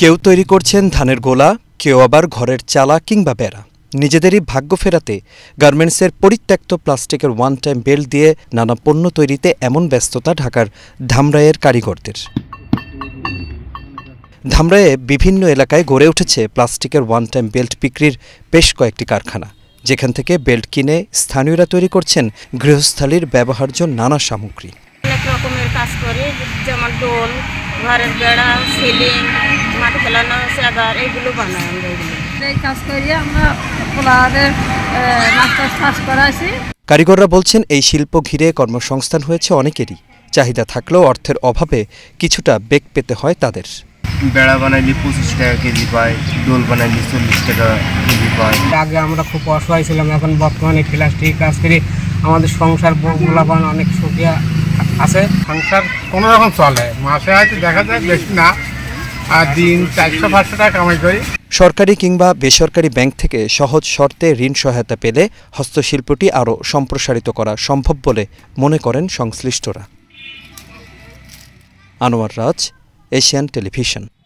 কেউ তৈরি করছেন ধানের গোলা কেউ আবার ঘরের চালা কিংবা বেড়া নিজেদেরই ভাগ্য ফেরাতে গার্মেন্টসের পরিত্যক্ত প্লাস্টিকের ওয়ান টাইম বেল্ট দিয়ে নানা পণ্য তৈরিতে এমন ব্যস্ততা ঢাকার ধামরাইয়ের কারিগরদের ধামরায়ে বিভিন্ন এলাকায় গড়ে উঠেছে প্লাস্টিকের ওয়ান টাইম বেল্ট বিক্রির বেশ কয়েকটি কারখানা যেখান থেকে বেল্ট কিনে স্থানীয়রা তৈরি করছেন গৃহস্থালীর ব্যবহার্য নানা সামগ্রী অনেক রকমের কাজ করে যেমন ঘরের বেড়া সিলিং পেশাদার এইগুলো বানাই আমরা এগুলো কারিগররা বলছেন এই শিল্প ঘিরে কর্মসংস্থান হয়েছে অনেকেরই চাহিদা থাকলেও অর্থের অভাবে কিছুটা বেগ পেতে হয় তাদের বেড়া বানাইলে পঁচিশ টাকা কেজি পায় দোল বানাইলে চল্লিশ টাকা কেজি পায় আগে আমরা খুব অসহায় ছিলাম এখন বর্তমানে প্লাস্টিক কাজ করে আমাদের সংসার গোলাপান অনেক সুখিয়া আছে সংসার কোনো রকম চলে মাসে হয়তো দেখা যায় বেশি না সরকারি কিংবা বেসরকারি ব্যাংক থেকে সহজ শর্তে ঋণ সহায়তা পেলে হস্তশিল্পটি আরও সম্প্রসারিত করা সম্ভব বলে মনে করেন সংশ্লিষ্টরা আনোয়ার রাজ এশিয়ান টেলিভিশন